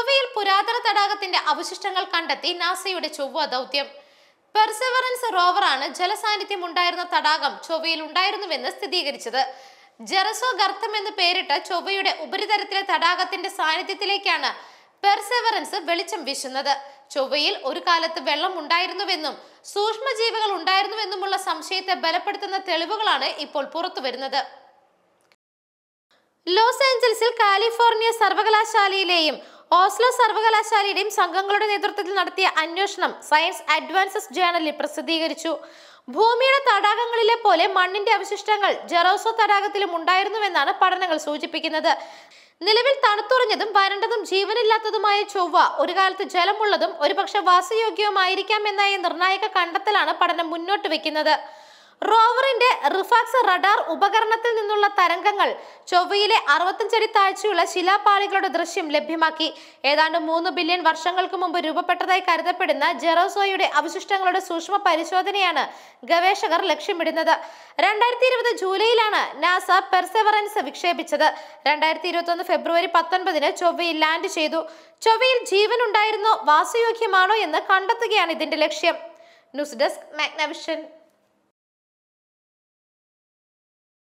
ചൊവ്വയിൽ പുരാതന തടാകത്തിന്റെ അവശിഷ്ടങ്ങൾ കണ്ടെത്തി നാസയുടെ ചൊവ്വ ദൗത്യം പെർസെവറൻസ് റോവറാണ് ജലസാന്നിധ്യം ഉണ്ടായിരുന്ന തടാകം ചൊവ്വയിൽ ഉണ്ടായിരുന്നുവെന്ന് സ്ഥിരീകരിച്ചത് ജെറസോ ഗർത്തം എന്ന് പേരിട്ട ചൊവ്വയുടെ ഉപരിതലത്തിലെ തടാകത്തിന്റെ സാന്നിധ്യത്തിലേക്കാണ് പെർസെവറൻസ് വെളിച്ചം വീശുന്നത് ചൊവ്വയിൽ ഒരു കാലത്ത് വെള്ളം ഉണ്ടായിരുന്നുവെന്നും സൂക്ഷ്മജീവികൾ ഉണ്ടായിരുന്നുവെന്നുമുള്ള സംശയത്തെ ബലപ്പെടുത്തുന്ന തെളിവുകളാണ് ഇപ്പോൾ പുറത്തുവരുന്നത് ലോസ് ഏഞ്ചൽസിൽ കാലിഫോർണിയ സർവകലാശാലയിലെയും ഓസ്ലോ സർവകലാശാലയുടെയും സംഘങ്ങളുടെ നേതൃത്വത്തിൽ നടത്തിയ അന്വേഷണം സയൻസ് അഡ്വാൻസസ് ജേണലിൽ പ്രസിദ്ധീകരിച്ചു ഭൂമിയുടെ തടാകങ്ങളിലെ പോലെ മണ്ണിന്റെ അവശിഷ്ടങ്ങൾ ജെറോസോ തടാകത്തിലും ഉണ്ടായിരുന്നുവെന്നാണ് പഠനങ്ങൾ സൂചിപ്പിക്കുന്നത് നിലവിൽ തണുത്തുറഞ്ഞതും വരണ്ടതും ജീവനില്ലാത്തതുമായ ചൊവ്വ ഒരു കാലത്ത് ജലമുള്ളതും ഒരുപക്ഷെ വാസയോഗ്യവുമായിരിക്കാം എന്നായ നിർണായക കണ്ടെത്തലാണ് പഠനം മുന്നോട്ട് വെക്കുന്നത് റോവറിന്റെ റിഫാക്സ് റഡാർ ഉപകരണത്തിൽ നിന്നുള്ള തരംഗങ്ങൾ ചൊവ്വയിലെ അറുപത്തഞ്ചടി താഴ്ചയുള്ള ശിലാപാളികളുടെ ദൃശ്യം ലഭ്യമാക്കി ഏതാണ്ട് മൂന്ന് ബില്യൺ വർഷങ്ങൾക്ക് മുമ്പ് രൂപപ്പെട്ടതായി കരുതപ്പെടുന്ന ജെറോസോയുടെ അവശിഷ്ടങ്ങളുടെ സൂക്ഷ്മ പരിശോധനയാണ് ഗവേഷകർ ലക്ഷ്യമിടുന്നത് രണ്ടായിരത്തി ഇരുപത് ജൂലൈയിലാണ് നാസ പെർസെവറൻസ് വിക്ഷേപിച്ചത് രണ്ടായിരത്തി ഇരുപത്തൊന്ന് ഫെബ്രുവരി പത്തൊൻപതിന് ചൊവ്വയിൽ ലാൻഡ് ചെയ്തു ചൊവ്വയിൽ ജീവൻ ഉണ്ടായിരുന്നോ വാസയോഗ്യമാണോ എന്ന് കണ്ടെത്തുകയാണ് ഇതിന്റെ ലക്ഷ്യം ന്യൂസ് ഡെസ്ക് മാഗ്നവിഷൻ